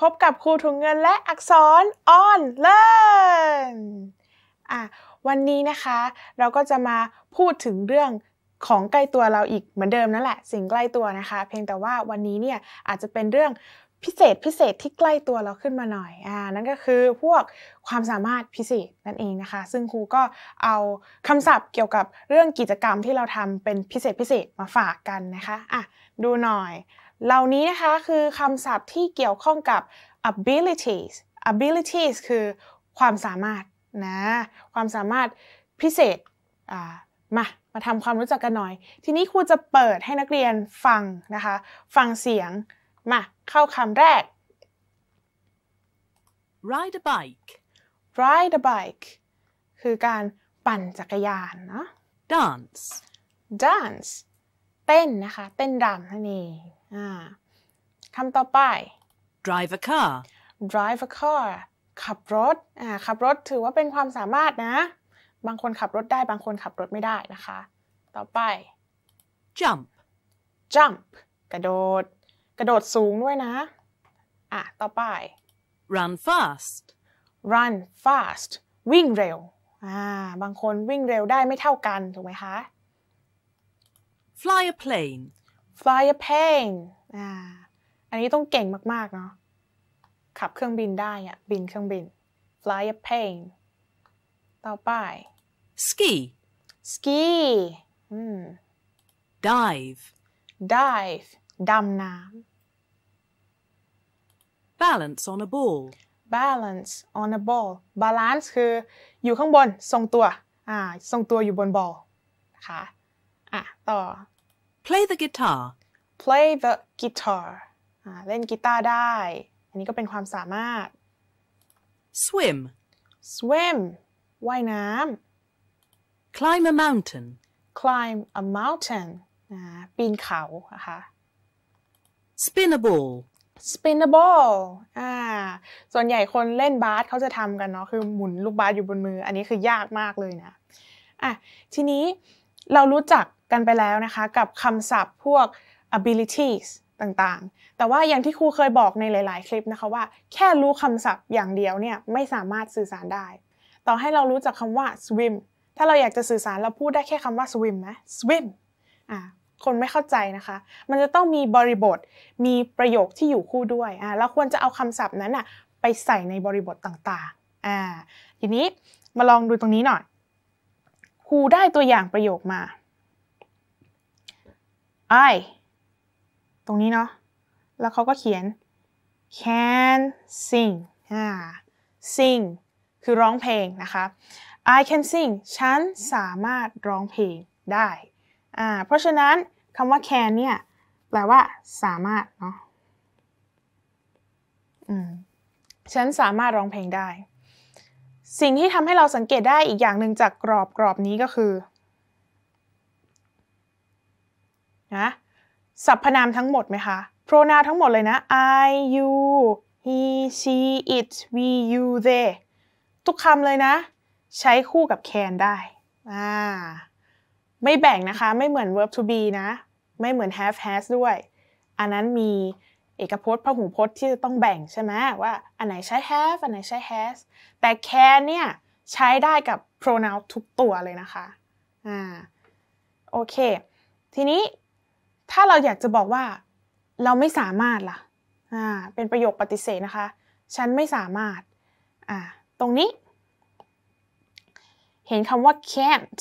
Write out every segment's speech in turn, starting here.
พบกับครูถุงเงินและอักษรออนเลิ n นอ่ะวันนี้นะคะเราก็จะมาพูดถึงเรื่องของใกล้ตัวเราอีกเหมือนเดิมนั่นแหละสิ่งใกล้ตัวนะคะ เพียงแต่ว่าวันนี้เนี่ยอาจจะเป็นเรื่องพิเศษพิเศษที่ใกล้ตัวเราขึ้นมาหน่อยอ่านั่นก็คือพวกความสามารถพิเศษนั่นเองนะคะ ซึ่งครูก็เอาคำศัพท์เกี่ยวกับเรื่องกิจกรรมที่เราทำเป็นพิเศษพิเศษมาฝากกันนะคะอ่ะดูหน่อยเหล่านี้นะคะคือคำศัพท์ที่เกี่ยวข้องกับ abilities abilities คือความสามารถ นะ ความสามารถพิเศษ มา มาทำความรู้จักกันหน่อย ทีนี้ครูจะเปิดให้นักเรียนฟังนะคะ ฟังเสียง มาเข้าคำแรก ride a bike ride a bike คือการปั่นจักรยานเนาะ dance dance เต้นนะคะเต้นรำนั่นเองคำต่อไป drive a car drive a car ขับรถขับรถถือว่าเป็นความสามารถนะ บางคนขับรถได้บางคนขับรถไม่ได้นะคะ ต่อไป jump jump กระโดด กระโดดสูงด้วยนะอ่ะต่อไป run fast run fast วิ่งเร็วอ่าบางคนวิ่งเร็วได้ไม่เท่ากันถูกไหมคะ fly a plane fly a plane อ่าอันนี้ต้องเก่งมากๆ เนาะขับเครื่องบินได้อะบินเครื่องบิน fly a plane ต่อไป ski ski อืม dive dive ดำน้ำ balance on a ball balance on a ball balance คืออยู่ข้างบนทรงตัวอ่าทรงตัวอยู่บนบอลนะคะอ่ะต่อ play the guitar play the guitar เล่นกีตาร์ได้ อันนี้ก็เป็นความสามารถ swim swim ว่ายน้ำ climb a mountain climb a mountain ปีนเขาคะคะ spin a ball spin a ball อ่าส่วนใหญ่คนเล่นบาสเขาจะทำกันเนาะ คือหมุนลูกบาสอยู่บนมือ อันนี้คือยากมากเลยนะ อ่ะ ทีนี้เรารู้จักกันไปแล้วนะคะ กับคำศัพท์พวก abilities ต่างๆ แต่ว่าอย่างที่ครูเคยบอกในหลายๆ คลิปนะคะว่า แค่รู้คำศัพท์อย่างเดียวเนี่ยไม่สามารถสื่อสารได้ ต่อให้เรารู้จักคำว่า swim ถ้าเราอยากจะสื่อสารเราพูดได้แค่คำว่า swim นะ swim อ่า คนไม่เข้าใจนะคะ มันจะต้องมีบริบท มีประโยคที่อยู่คู่ด้วย อ่าเราควรจะเอาคำศัพท์นั้นอ่ะไปใส่ในบริบทต่างๆ อ่า ทีนี้มาลองดูตรงนี้หน่อย ครูได้ตัวอย่างประโยคมา I ตรงนี้เนาะ แล้วเขาก็เขียน can sing อ่า sing คือร้องเพลงนะคะ I can sing ฉันสามารถร้องเพลงได้ อ่า เพราะฉะนั้นคำว่า can เนี่ยแปลว่าสามารถเนาะ อืม ฉันสามารถร้องเพลงได้ สิ่งที่ทำให้เราสังเกตได้อีกอย่างหนึ่งจากกรอบกรอบนี้ก็คือนะสรรพนามทั้งหมดไหมคะ pronoun ทั้งหมดเลยนะ I you he she it we you they ทุกคำเลยนะ ใช้คู่กับ can ได้อ่าไม่แบ่งนะคะ ไม่เหมือน verb to be นะ ไม่เหมือน have has ด้วย อันนั้นมีเอกพจน์พหูพจน์ที่จะต้องแบ่งใช่ไหมว่าอันไหนใช้ have อันไหนใช้ has แต่ can เนี่ยใช้ได้กับ pronoun ทุกตัวเลยนะคะอ่าโอเค ทีนี้ถ้าเราอยากจะบอกว่าเราไม่สามารถล่ะอ่าเป็นประโยคปฏิเสธนะคะ ฉันไม่สามารถอ่าตรงนี้ เห็นคำว่า can't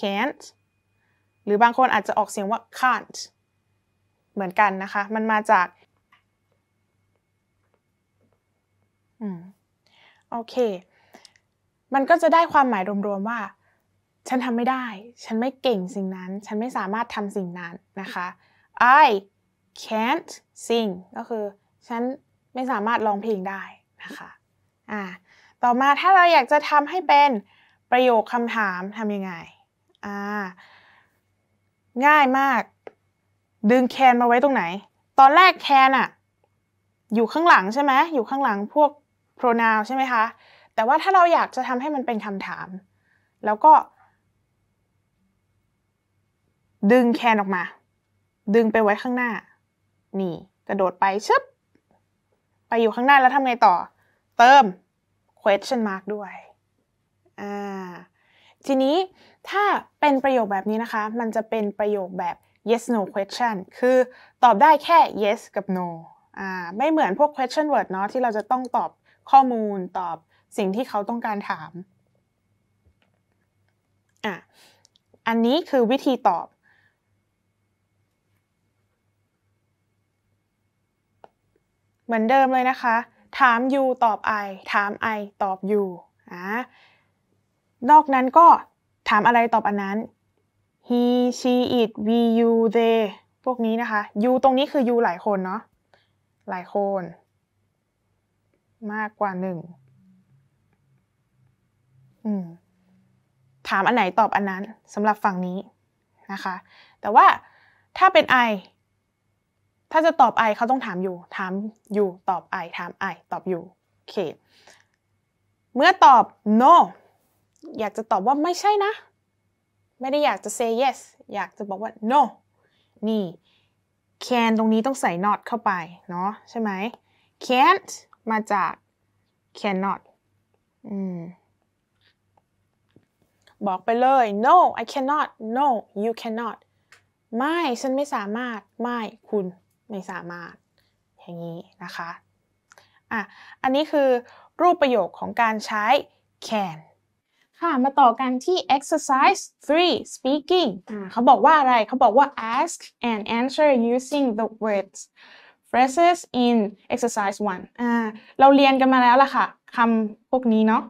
can't หรือบางคนอาจจะออกเสียงว่า can't เหมือนกันนะคะ มันมาจากอืมโอเค มันก็จะได้ความหมายรวมๆว่าฉันทำไม่ได้ ฉันไม่เก่งสิ่งนั้น ฉันไม่สามารถทำสิ่งนั้นนะคะ I can't sing ก็คือฉันไม่สามารถร้องเพลงได้นะคะ อ่า ต่อมาถ้าเราอยากจะทำให้เป็นประโยคคำถามทำยังไง อ่า ง่ายมาก ดึงแคนมาไว้ตรงไหน ตอนแรกแคนอะอยู่ข้างหลังใช่ไหมอยู่ข้างหลังพวก pronoun ใช่ไหมคะ แต่ว่าถ้าเราอยากจะทำให้มันเป็นคำถาม แล้วก็ดึงแคนออกมา ดึงไปไว้ข้างหน้า นี่ กระโดดไปชึบไปอยู่ข้างหน้าแล้วทำไงต่อ เติม question mark ด้วยอ่าทีนี้ถ้าเป็นประโยคแบบนี้นะคะ มันจะเป็นประโยคแบบ yes no question คือตอบได้แค่ yes กับ no อ่าไม่เหมือนพวก question word เนาะที่เราจะต้องตอบข้อมูลตอบสิ่งที่เขาต้องการถามอ่ะอันนี้คือวิธีตอบเหมือนเดิมเลยนะคะ ถาม you ตอบ I ถาม I ตอบ you อ่านอกนั้นก็ถามอะไรตอบอันนั้น he she it we you they พวกนี้นะคะ you ตรงนี้คือ you หลายคนเนาะ หลายคน มากกว่าหนึ่ง ถามอันไหนตอบอันนั้นสำหรับฝั่งนี้นะคะ แต่ว่าถ้าเป็น I ถ้าจะตอบ I เขาต้องถามอยู่ถามอยู่ตอบ I ถาม I ตอบอยู่โอเค เมื่อตอบ no อยากจะตอบว่าไม่ใช่นะ ไม่ได้อยากจะ say yes อยากจะบอกว่า no นี่ can ตรงนี้ต้องใส่ not เข้าไป เนาะใช่ไหม can't มาจาก cannot อบอกไปเลย no I cannot no you cannot ไม่ ฉันไม่สามารถ ไม่คุณไม่สามารถอย่างนี้ นะคะอ่ะอันนี้คือรูปประโยคของการใช้ can ค่ะมาต่อกันที่ exercise 3 speaking เขาบอกว่าอะไรเขาบอกว่า ask and answer using the words phrases in exercise 1อ่าเราเรียนกันมาแล้วล่ะค่ะคำพวกนี้เนาะ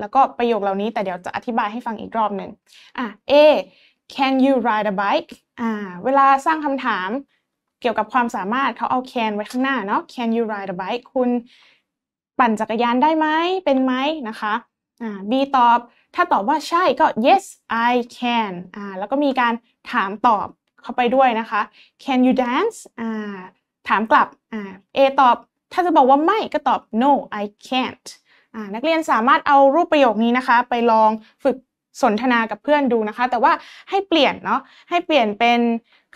แล้วก็ประโยคเหล่านี้แต่เดี๋ยวจะอธิบายให้ฟังอีกรอบหนึ่งอ่ะ A can you ride a bike อ่าเวลาสร้างคำถามเกี่ยวกับความสามารถเขาเอา can ไว้ข้างหน้าเนาะ can you ride a bike คุณปั่นจักรยานได้ไหมเป็นไหมนะคะ อ่า B ตอบ ถ้าตอบว่าใช่ก็ yes I can อ่า แล้วก็มีการถามตอบเข้าไปด้วยนะคะ can you dance อ่าถามกลับ อ่า A ตอบ ถ้าจะบอกว่าไม่ก็ตอบ no I can't นักเรียนสามารถเอารูปประโยคนี้นะคะไปลองฝึกสนทนากับเพื่อนดูนะคะ แต่ว่าให้เปลี่ยนเนาะให้เปลี่ยนเป็น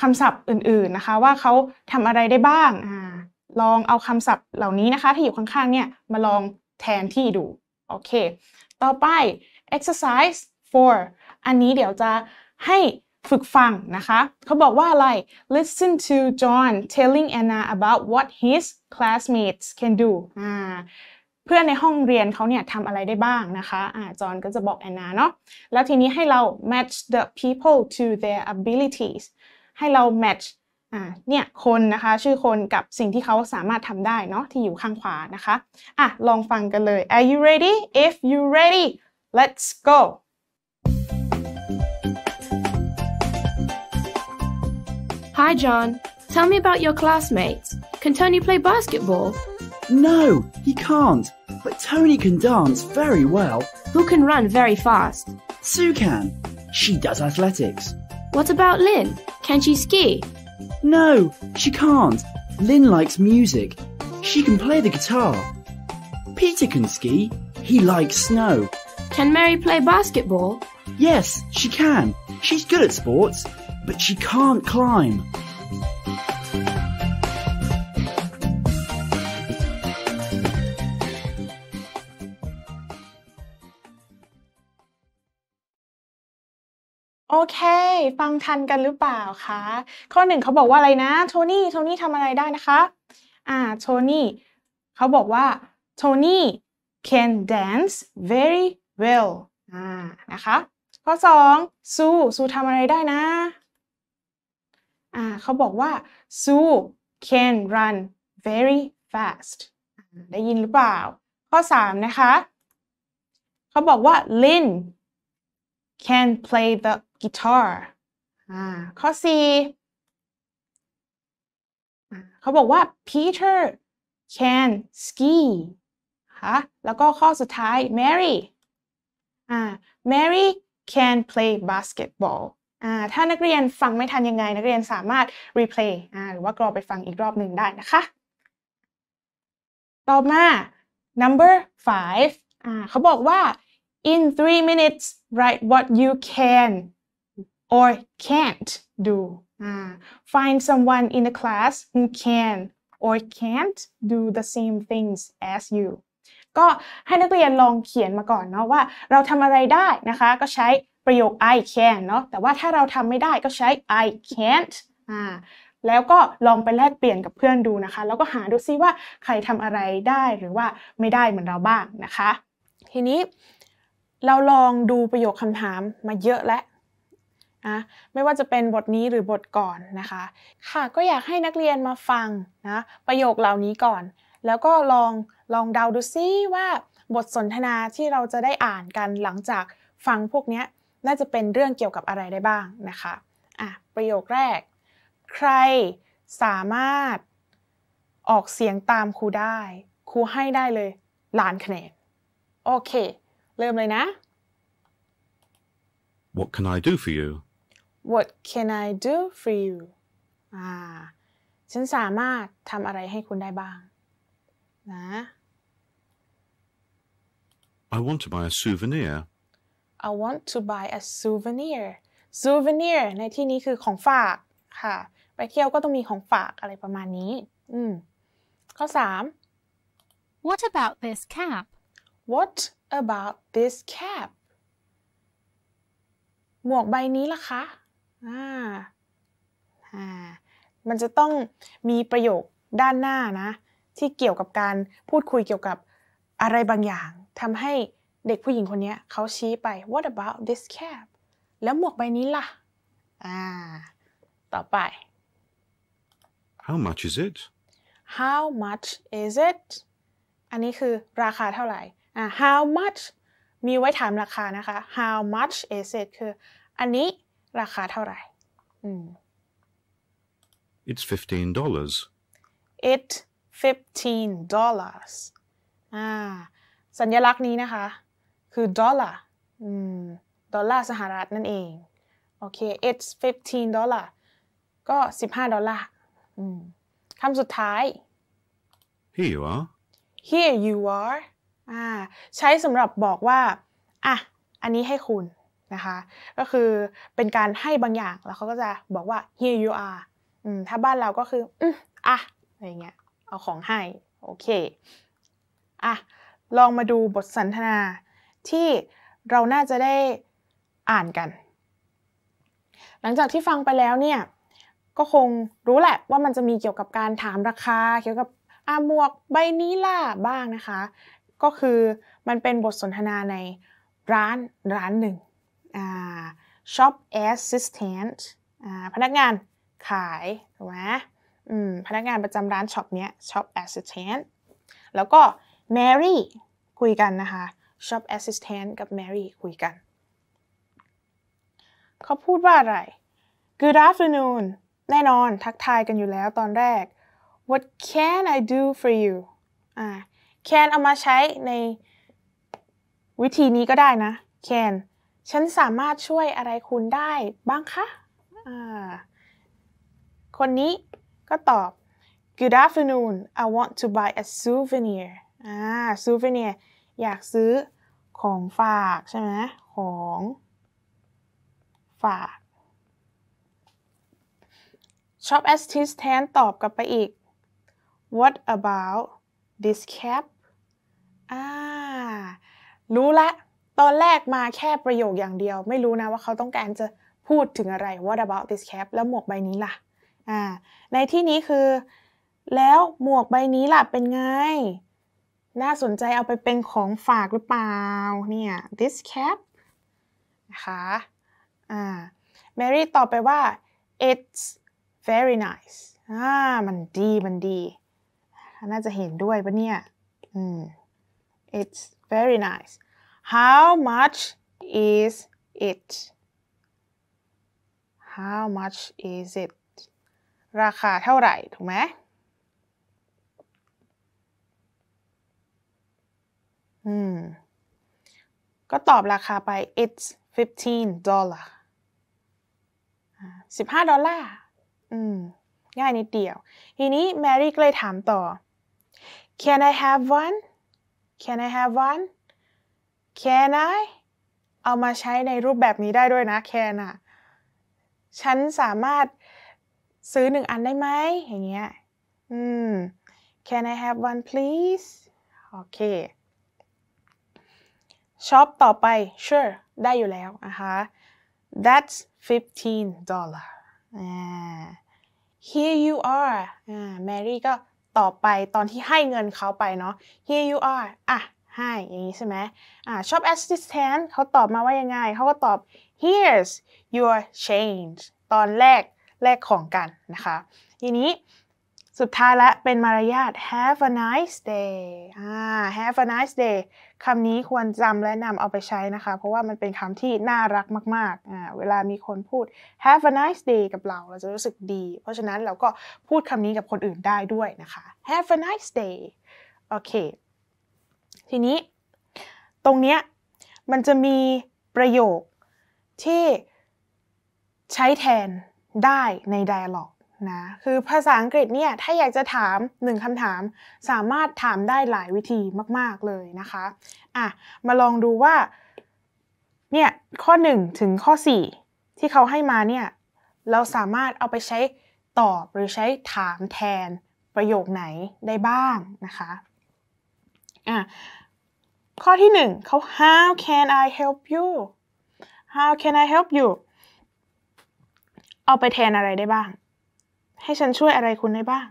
คำศัพท์อื่นๆนะคะ ว่าเขาทำอะไรได้บ้างอ่าลองเอาคำศัพท์เหล่านี้นะคะที่อยู่ข้าง ๆ เนี่ย มาลองแทนที่ดู โอเค ต่อไป exercise 4 อันนี้เดี๋ยวจะให้ฝึกฟังนะคะ เขาบอกว่าอะไร listen to John telling Anna about what his classmates can do อ่าเพื่อนในห้องเรียนเขาเนี่ยทำอะไรได้บ้างนะคะอห์จอนก็จะบอกแอนนาเนาะ แล้วทีนี้ให้เรา match the people to their abilities ให้เรา match เนี่ย คนนะคะชื่อคนกับสิ่งที่เขาสามารถทำได้เนาะที่อยู่ข้างขวานะคะอ่ะลองฟังกันเลย Are you ready? If you ready, let's go Hi John, tell me about your classmates. Can Tony play basketball? No, he can't. But Tony can dance very well. Who can run very fast? Sue can. She does athletics. What about Lynn? Can she ski? No, she can't. Lynn likes music. She can play the guitar. Peter can ski. He likes snow. Can Mary play basketball? Yes, she can. She's good at sports, but she can't climb. โอเค ฟังทันกันหรือเปล่าคะ ข้อหนึ่งเขาบอกว่าอะไรนะ โทนี่ โทนี่ทำอะไรได้นะคะ อ่า โทนี่ เขาบอกว่า โทนี่ can dance very well อ่านะคะ ข้อสองซู ซูทำอะไรได้นะ อ่า เขาบอกว่า ซู can run very fast ได้ยินหรือเปล่า ข้อสามนะคะ เขาบอกว่า ลิน can play the guitar อ่าข้อ C เขาบอกว่า Peter can ski ฮะแล้วก็ข้อสุดท้าย Mary อ่า Mary can play basketball อ่าถ้านักเรียนฟังไม่ทันยังไง นักเรียนสามารถ replay อ่าหรือว่ากรอไปฟังอีกรอบหนึ่งได้นะคะต่อมา number five อ่าเขาบอกว่า in three minutes write what you can or can't do find someone in the class who can or can't do the same things as you ก็ให้นักเรียนลองเขียนมาก่อนเนาะว่าเราทำอะไรได้นะคะก็ใช้ประโยค I can เนาะแต่ว่าถ้าเราทำไม่ได้ก็ใช้ I can't อ่าแล้วก็ลองไปแลกเปลี่ยนกับเพื่อนดูนะคะ แล้วก็หาดูซิว่าใครทำอะไรได้หรือว่าไม่ได้เหมือนเราบ้างนะคะ ทีนี้เราลองดูประโยคคำถามมาเยอะแล้วนะไม่ว่าจะเป็นบทนี้หรือบทก่อนนะคะค่ะก็อยากให้นักเรียนมาฟังนะประโยคเหล่านี้ก่อน แล้วก็ลองลองเดาดูซิว่าบทสนทนาที่เราจะได้อ่านกันหลังจากฟังพวกนี้น่าจะเป็นเรื่องเกี่ยวกับอะไรได้บ้างนะคะอ่ะประโยคแรก ใครสามารถ ออกเสียงตามครูได้ครูให้ได้เลยล้านคะแนนโอเค เริ่มเลยนะ What can I do for you? What can I do for you ฉันสามารถทำอะไรให้คุณได้บ้าง นะ I want to buy a souvenir I want to buy a souvenir souvenir ในที่นี้คือของฝากค่ะ ไปเที่ยวก็ต้องมีของฝากอะไรประมาณนี้ อืม ข้อสาม What about this cap What about this cap หมวกใบนี้ล่ะคะอ่าอ่ามันจะต้องมีประโยคด้านหน้านะที่เกี่ยวกับการพูดคุยเกี่ยวกับอะไรบางอย่างทำให้เด็กผู้หญิงคนนี้เขาชี้ไป what about this cap แล้วหมวกใบนี้ล่ะอ่าต่อไป how much is it how much is it อันนี้คือราคาเท่าไหร่อ่า how much มีไว้ถามราคานะคะ how much is it คืออันนี้ราคาเท่าไหร่ It's fifteen dollars It fifteen dollars อ่าสัญลักษณ์นี้นะคะ คือดอลลาร์ดอลลาร์สหรัฐนั่นเองโอเค it's fifteen dollar ก็สิบห้าดอลลาร์คำสุดท้าย here you are here you are อ่าใช้สำหรับบอกว่าอ่ะอันนี้ให้คุณนะคะก็คือเป็นการให้บางอย่างแล้วเขาก็จะบอกว่า here you are ถ้าบ้านเราก็คืออืมอ่ะ อะไรเงี้ย เอาของให้ โอเค อ่ะ ลองมาดูบทสนทนาที่เราน่าจะได้อ่านกัน หลังจากที่ฟังไปแล้วเนี่ย ก็คงรู้แหละว่ามันจะมีเกี่ยวกับการถามราคาเกี่ยวกับอาหมวกใบนี้ล่ะบ้างนะคะ ก็คือมันเป็นบทสนทนาในร้านร้านหนึ่ง shop assistant พนักงานขายถูกไหมพนักงานประจำร้านช็อปเนี้ย shop assistant แล้วก็ Mary คุยกันนะคะ shop assistant กับ Mary คุยกันเขาพูดว่าอะไร Good afternoon แน่นอนทักทายกันอยู่แล้วตอนแรก What can I do for you can เอามาใช้ในวิธีนี้ก็ได้นะ can ฉันสามารถช่วยอะไรคุณได้บ้างคะ คนนี้ก็ตอบ Good afternoon I want to buy a souvenir อ่า souvenir อยากซื้อของฝากใช่ไหม ของฝาก Shop assistant ตอบกลับไปอีก What about this cap อ่า รู้ละตอนแรกมาแค่ประโยคอย่างเดียว ไม่รู้นะว่าเขาต้องการจะพูดถึงอะไร What about this cap แล้วหมวกใบนี้ล่ะอ่าในที่นี้คือ แล้วหมวกใบนี้ล่ะเป็นไง น่าสนใจเอาไปเป็นของฝากหรือเปล่า เนี่ย this cap นะคะอ่าแมรี่ตอบไปว่า it's very nice อ่ามันดีมันดี น่าจะเห็นด้วยปะเนี่ยอืม it's very nice How much is it How much is it ราคาเท่าไหร่ ถูกไหมอืม ก็ตอบราคาไป it's 15 dollar สิบห้าดอลลาร์ อืม ง่ายนิดเดียว ทีนี้แมรี่ก็เลยถามต่อ Can I have one Can I have one can I เอามาใช้ในรูปแบบนี้ได้ด้วยนะ can อะฉันสามารถซื้อหนึ่งอันได้ไหมอย่างเงี้ยอืม can I have one please โอเคช็อปต่อไป sure ได้อยู่แล้วนะคะ that's fifteen dollar here you are แมรี่ก็ต่อไปตอนที่ให้เงินเขาไปเนาะ here you are อ่ะให้อย่างนี้ใช่ไหมอ่า shop assistant เขาตอบมาว่ายังไง เขาก็ตอบ here's your change ตอนแรกแลกของกันนะคะทีนี้สุดท้ายละเป็นมารยาท have a nice day อ่า have a nice day คำนี้ควรจำและนำเอาไปใช้นะคะ เพราะว่ามันเป็นคำที่น่ารักมากๆอ่าเวลามีคนพูด have a nice day กับเรา เราจะรู้สึกดี เพราะฉะนั้นเราก็พูดคำนี้กับคนอื่นได้ด้วยนะคะ have a nice day โอเคทีนี้ตรงเนี้ยมันจะมีประโยคที่ใช้แทนได้ใน dialog นะคือภาษาอังกฤษเนี่ยถ้าอยากจะถามหนึ่งคำถามสามารถถามได้หลายวิธีมากๆเลยนะคะ อ่ะมาลองดูว่าเนี่ยข้อ 1 ถึงข้อ 4 ที่เขาให้มาเนี่ย เราสามารถเอาไปใช้ตอบหรือใช้ถามแทนประโยคไหนได้บ้างนะคะอ่ะข้อที่หนึ่งเขา how can I help you how can I help you เอาไปแทนอะไรได้บ้าง ให้ฉันช่วยอะไรคุณได้บ้าง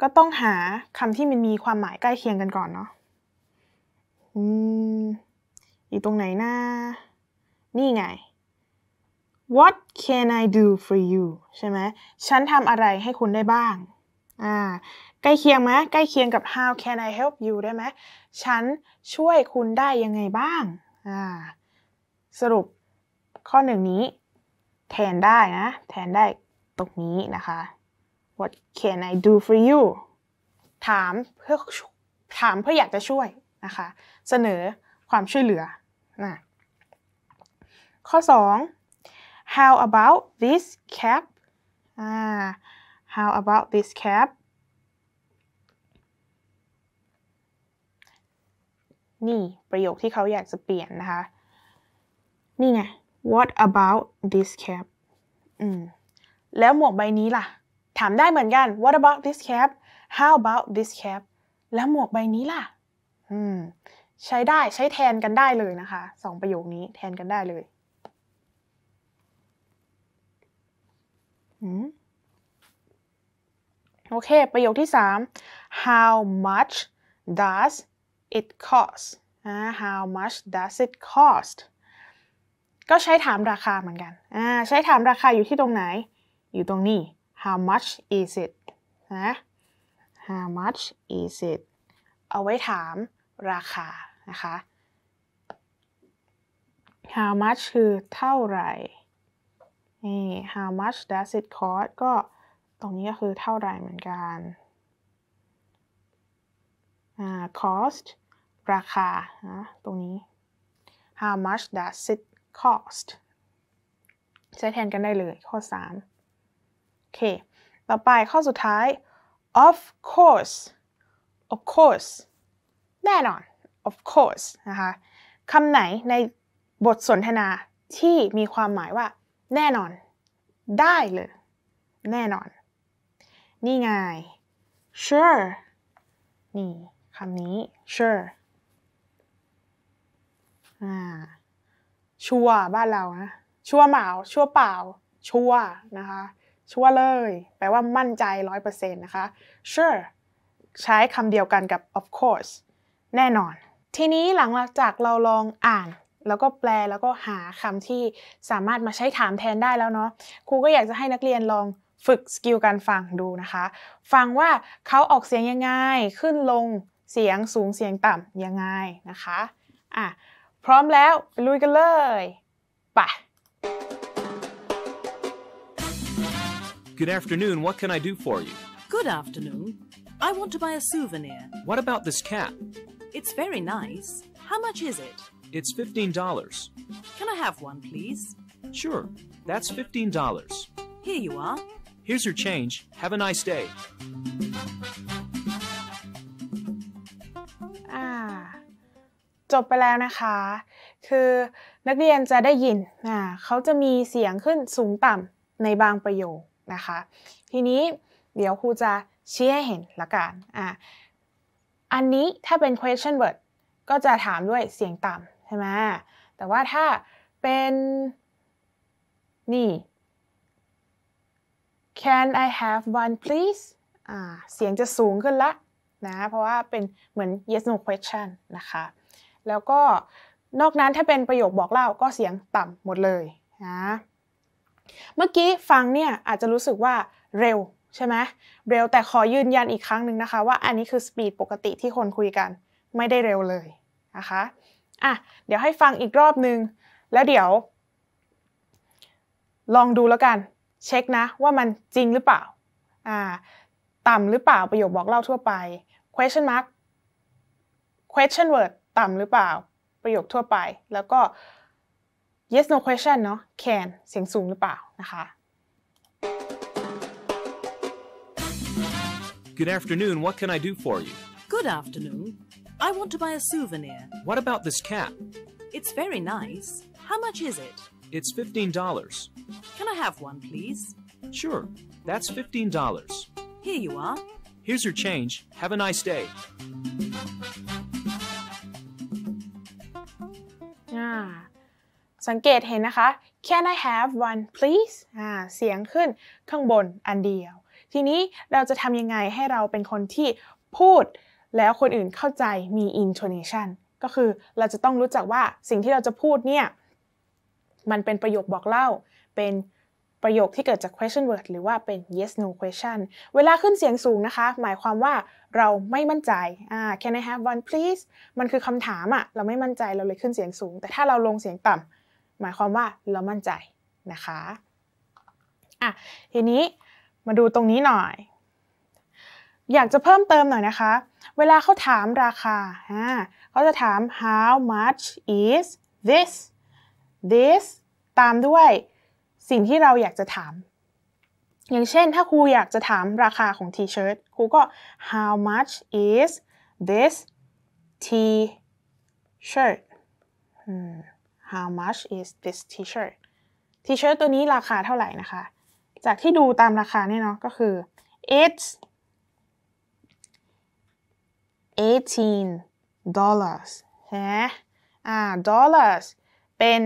ก็ต้องหาคำที่มันมีความหมายใกล้เคียงกันก่อนเนาะ อืมอยู่ตรงไหนนานี่ไง What can I do for you ใช่ไหม ฉันทำอะไรให้คุณได้บ้างอ่าใกล้เคียงไหมใกล้เคียงกับ how can I help you ได้ไหมฉันช่วยคุณได้ยังไงบ้างอ่าสรุปข้อหนึ่งนี้แทนได้นะแทนได้ตรงนี้นะคะ what can I do for you ถามเพื่อถามเพื่ออยากจะช่วยนะคะเสนอความช่วยเหลือนะข้อ 2 how about this cap อ่า How about this cap นี่ ประโยคที่เขาอยากจะเปลี่ยนนะคะ นี่ไง What about this cap อืม แล้วหมวกใบนี้ล่ะ ถามได้เหมือนกัน What about this cap How about this cap แล้วหมวกใบนี้ล่ะ อืม ใช้ได้ ใช้แทนกันได้เลยนะคะ สองประโยคนี้แทนกันได้เลย อืมโอเค ประโยคที่ 3 how much does it cost uh, how much does it cost ก็ใช้ถามราคาเหมือนกัน ใช้ถามราคาอยู่ที่ตรงไหน อยู่ตรงนี้ how much is it นะ how much is it เอาไว้ถามราคานะคะ how much คือเท่าไหร่นี่ how much does it cost ก็ตรงนี้ก็คือเท่าไรเหมือนกัน cost ราคา นะ ตรงนี้ how much does it cost ใช้แทนกันได้เลยข้อ3โอเคต่อไปข้อสุดท้าย of course of course แน่นอน of course นะคะคำไหนในบทสนทนาที่มีความหมายว่าแน่นอน ได้เลยแน่นอนนี่ไง sure นี่คำนี้ sure ชัวบ้านเรานะชัวเหมา ชัวเปล่า ชัวนะคะ ชัวเลย แปลว่ามั่นใจร้อยเปอร์เซ็นต์นะคะ sure ใช้คำเดียวกันกับ of course แน่นอน ทีนี้หลังจากเราลองอ่านแล้วก็แปลแล้วก็หาคำที่สามารถมาใช้ถามแทนได้แล้วเนาะ ครูก็อยากจะให้นักเรียนลองฝึกสกิลการฟังดูนะคะ ฟังว่าเขาออกเสียงยังไง ขึ้นลง เสียงสูงเสียงต่ำยังไงนะคะ อ่ะ พร้อมแล้วลุยกันเลยไป Good afternoon. What can I do for you? Good afternoon. I want to buy a souvenir. What about this cap? It's very nice. How much is it? It's fifteen dollars. Can I have one, please? Sure. That's fifteen dollars. Here you are. Here's your change. Have a nice day. จบไปแล้วนะคะ คือนักเรียนจะได้ยินนะเขาจะมีเสียงขึ้นสูงต่ำในบางประโยคนะคะ ทีนี้เดี๋ยวครูจะชี้ให้เห็นละกันอ่ะอันนี้ถ้าเป็น question word ก็จะถามด้วยเสียงต่ำใช่ไหมแต่ว่าถ้าเป็นนี่ Can I have one please เสียงจะสูงขึ้นละนะ เพราะว่าเป็นเหมือน yes no question นะคะ แล้วก็นอกนั้นถ้าเป็นประโยคบอกเล่าก็เสียงต่ำหมดเลยนะ เมื่อกี้ฟังเนี่ยอาจจะรู้สึกว่าเร็วใช่ไหมเร็วแต่ขอยืนยันอีกครั้งหนึ่งนะคะว่าอันนี้คือสปีดปกติที่คนคุยกันไม่ได้เร็วเลยนะคะอ่ะเดี๋ยวให้ฟังอีกรอบหนึ่งแล้วเดี๋ยวลองดูแล้วกันเช็คนะว่ามันจริงหรือเปล่าอ่า ต่ำหรือเปล่าประโยคบอกเล่าทั่วไป question mark question word ต่ำหรือเปล่าประโยคทั่วไป แล้วก็ yes no question เนาะ can เสียงสูงหรือเปล่านะคะ Good afternoon. What can I do for you? Good afternoon. I want to buy a souvenir. What about this cap? It's very nice. How much is it? It's $15. Can I have one, please? Sure. That's $15. Here you are. Here's your change. Have a nice day. สังเกตเห็นนะคะ Can I have one please อ่าเสียงขึ้นข้างบนอันเดียวทีนี้เราจะทำยังไงให้เราเป็นคนที่พูด แล้วคนอื่นเข้าใจมี intonation ก็คือเราจะต้องรู้จักว่าสิ่งที่เราจะพูดเนี่ยมันเป็นประโยคบอกเล่า เป็นประโยคที่เกิดจาก question word หรือว่าเป็น yes no question เวลาขึ้นเสียงสูงนะคะ หมายความว่าเราไม่มั่นใจ uh, can I have one please มันคือคำถามอะเราไม่มั่นใจ เราเลยขึ้นเสียงสูง แต่ถ้าเราลงเสียงต่ำ หมายความว่าเรามั่นใจนะคะ อ่ะ ทีนี้มาดูตรงนี้หน่อย อยากจะเพิ่มเติมหน่อยนะคะ เวลาเขาถามราคาาเขาจะถาม how much is this this ตามด้วยสิ่งที่เราอยากจะถามอย่างเช่นถ้าครูอยากจะถามราคาของ T-shirt ครูก็ how much is this T-shirt how much is this T-shirt T-shirt ตัวนี้ราคาเท่าไหร่นะคะ จากที่ดูตามราคาเนี่ยเนาะก็คือ it's 18 dollars ฮะอ่า dollars เป็น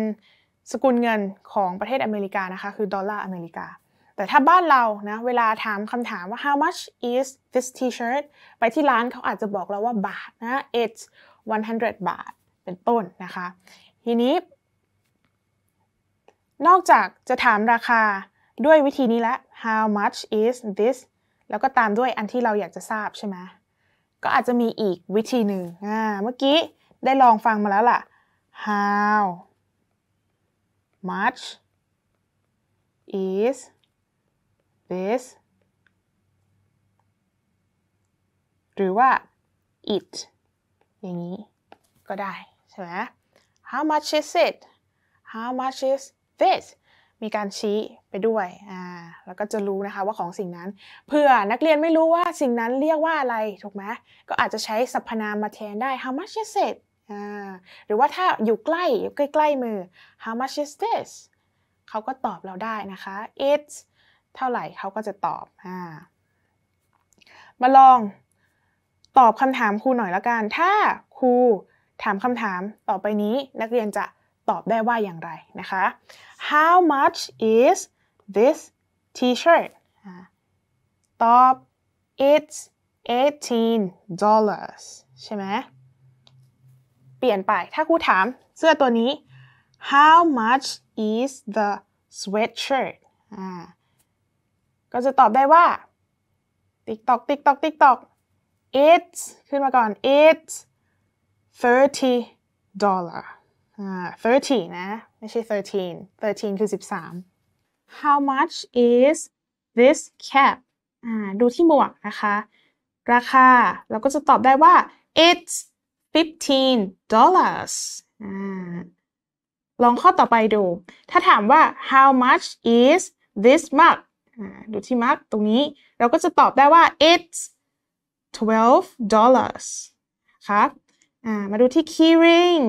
สกุลเงินของประเทศอเมริกานะคะ คือดอลลาร์อเมริกาแต่ถ้าบ้านเรานะ เวลาถามคำถามว่า how much is this t-shirt ไปที่ร้านเขาอาจจะบอกเราว่าบาทนะ it's 100 บาท เป็นต้นนะคะ ทีนี้ นอกจากจะถามราคาด้วยวิธีนี้แล้ว how much is this แล้วก็ตามด้วยอันที่เราอยากจะทราบใช่ไหมก็อาจจะมีอีกวิธีหนึ่ง เมื่อกี้ได้ลองฟังมาแล้วล่ะ how much is this หรือว่า it อย่างนี้ ก็ได้ใช่ไหม how much is it how much is this มีการชี้ไปด้วยอ่าแล้วก็จะรู้นะคะว่าของสิ่งนั้น เพื่อนักเรียนไม่รู้ว่าสิ่งนั้นเรียกว่าอะไร ถูกไหมก็อาจจะใช้สรรพนามมาแทนได้ how much is it หรือว่าถ้าอยู่ใกล้อยู่ใกล้ ๆ มือ how much is this เขาก็ตอบเราได้นะคะ it's เท่าไหร่เขาก็จะตอบอมาลอง ตอบคำถามครูหน่อยละกัน ถ้าครูถามคำถามต่อไปนี้ นักเรียนจะตอบได้ว่าอย่างไรนะคะ how much is this t-shirt ตอบ it's 18 dollars ใช่ไหมเปลี่ยนไป ถ้าครูถาม เสื้อตัวนี้ how much is the sweatshirt อ่า ก็จะตอบได้ว่าติ๊กตอกติ๊กตอกติ๊กตอก it's ขึ้นมาก่อน it's 30 dollar อ่า30นะ ไม่ใช่13 13คือ13 how much is this cap อ่า ดูที่หมวกนะคะ ราคา เราก็จะตอบได้ว่า it's 15 dollars ลองข้อต่อไปดู ถ้าถามว่า how much is this mug ดูที่มักตรงนี้ เราก็จะตอบได้ว่า it's 12 dollars ครับมาดูที่ keyring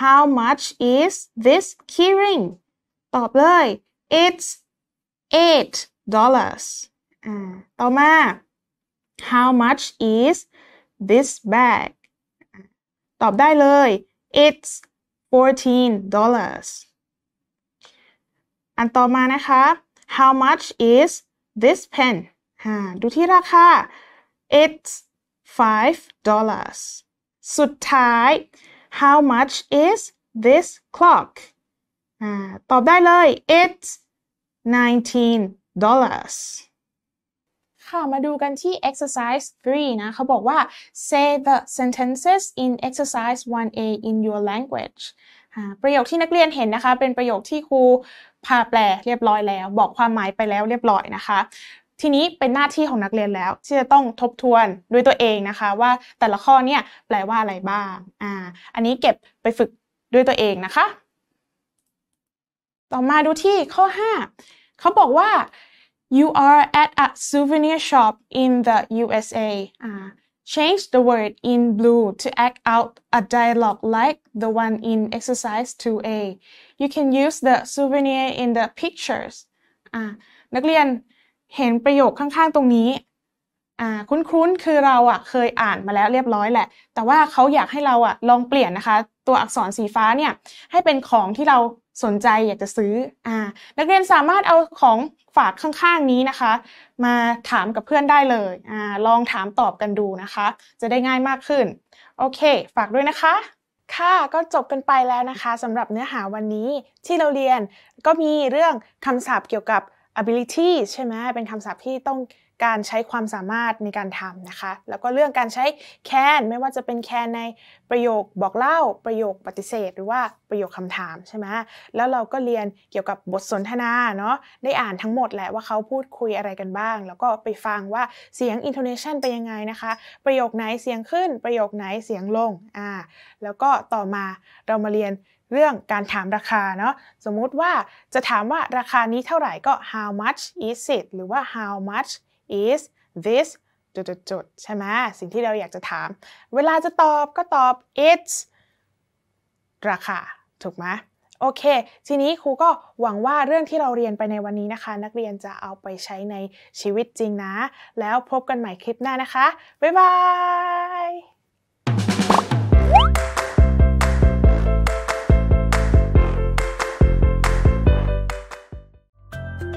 how much is this keyring ตอบเลย it's 8 dollars ต่อมา how much is this bag ตอบได้เลย it's 14 dollars อันต่อมานะคะ how much is this pen ดูที่ราคา it's 5 dollars สุดท้าย how much is this clock ตอบได้เลย it's 19 dollars ค่ะมาดูกันที่ exercise 3นะเขาบอกว่า say the sentences in exercise 1a in your language ประโยคที่นักเรียนเห็นนะคะ เป็นประโยคที่ครู พาแปลเรียบร้อยแล้ว บอกความหมายไปแล้วเรียบร้อยนะคะ ทีนี้เป็นหน้าที่ของนักเรียนแล้ว ที่จะต้องทบทวนด้วยตัวเองนะคะ ว่าแต่ละข้อเนี่ยแปลว่าอะไรบ้างอ่าอันนี้เก็บไปฝึกด้วยตัวเองนะคะ ต่อมาดูที่ข้อ 5เขาบอกว่า you are at a souvenir shop in the USA. Uh, change the word in blue to act out a dialogue like the one in exercise 2A. You can use the souvenir in the pictures. นักเรียนเห็นประโยคข้างๆตรงนี้ คุ้นๆคือเราอะเคยอ่านมาแล้วเรียบร้อยแหละ แต่ว่าเขาอยากให้เราอะลองเปลี่ยนนะคะตัวอักษรสีฟ้าเนี่ยให้เป็นของที่เราสนใจอยากจะซื้ออ่านักเรียนสามารถเอาของฝากข้างๆ นี้นะคะ มาถามกับเพื่อนได้เลยอ่าลองถามตอบกันดูนะคะ จะได้ง่ายมากขึ้น โอเคฝากด้วยนะคะ ค่ะก็จบกันไปแล้วนะคะสำหรับเนื้อหาวันนี้ที่เราเรียนก็มีเรื่องคำศัพท์เกี่ยวกับ ability ใช่ไหมเป็นคำศัพท์ที่ต้องการใช้ความสามารถในการทำนะคะ แล้วก็เรื่องการใช้แคนไม่ว่าจะเป็นแคนในประโยคบอกเล่า ประโยคปฏิเสธ หรือว่าประโยคคำถามใช่ไหม แล้วเราก็เรียนเกี่ยวกับบทสนทนาเนาะ ได้อ่านทั้งหมดแหละว่าเขาพูดคุยอะไรกันบ้าง แล้วก็ไปฟังว่าเสียง intonation เป็นยังไงนะคะประโยคไหนเสียงขึ้น ประโยคไหนเสียงลง อ่า แล้วก็ต่อมาเรามาเรียนเรื่องการถามราคาเนาะ สมมุติว่าจะถามว่าราคานี้เท่าไหร่ก็ how much is it หรือว่า how much is this จุด จุด ใช่ไหม สิ่งที่เราอยากจะถาม เวลาจะตอบก็ตอบ it's ราคา ถูกไหม โอเค ทีนี้ครูก็หวังว่าเรื่องที่เราเรียนไปในวันนี้นะคะ นักเรียนจะเอาไปใช้ในชีวิตจริงนะ แล้วพบกันใหม่คลิปหน้านะคะ บ๊ายบาย